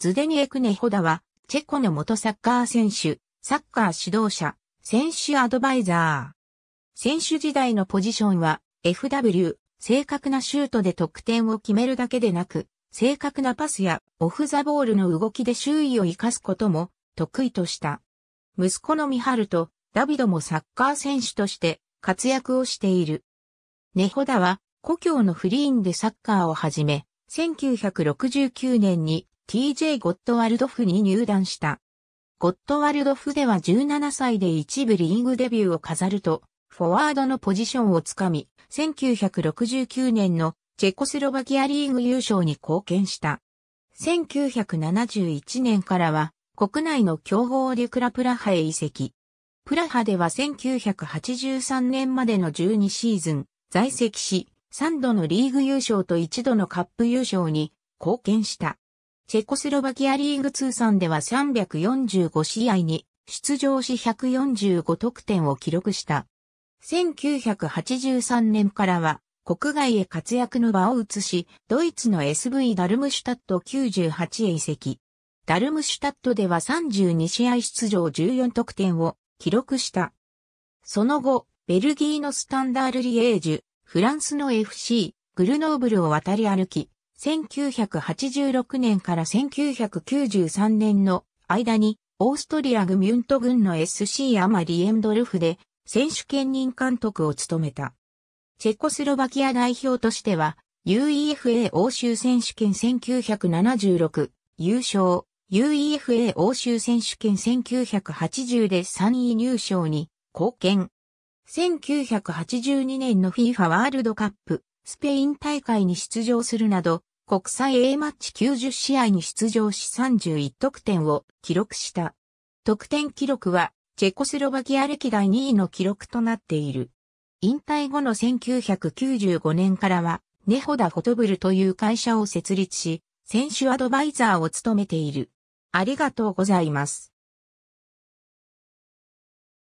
ズデニエクネホダは、チェコの元サッカー選手、サッカー指導者、選手アドバイザー。選手時代のポジションは、FW、正確なシュートで得点を決めるだけでなく、正確なパスやオフザボールの動きで周囲を活かすことも得意とした。息子のミハルとダビドもサッカー選手として活躍をしている。ネホダは故郷のフリーンでサッカーを始め、1969年に TJ ゴットワルドフに入団した。ゴットワルドフでは17歳で一部リーグデビューを飾ると、フォワードのポジションをつかみ、1969年のチェコスロバキアリーグ優勝に貢献した。1971年からは国内の強豪リュクラプラハへ移籍。プラハでは1983年までの12シーズン在籍し、3度のリーグ優勝と1度のカップ優勝に貢献した。チェコスロバキアリーグ通算では345試合に出場し145得点を記録した。1983年からは国外へ活躍の場を移し、ドイツの SV ダルムシュタット98へ移籍。ダルムシュタットでは32試合出場14得点を記録した。その後、ベルギーのスタンダールリエージュ、フランスの FC、グルノーブルを渡り歩き、1986年から1993年の間に、オーストリアグミュント軍の SC アマリエンドルフで選手兼任監督を務めた。チェコスロバキア代表としては、UEFA 欧州選手権1976優勝、UEFA 欧州選手権1980で3位入賞に貢献。1982年の FIFA ワールドカップスペイン大会に出場するなど、国際 A マッチ90試合に出場し31得点を記録した。得点記録は、チェコスロバキア歴代2位の記録となっている。引退後の1995年からは、ネホダ・フォトブルという会社を設立し、選手アドバイザーを務めている。ありがとうございます。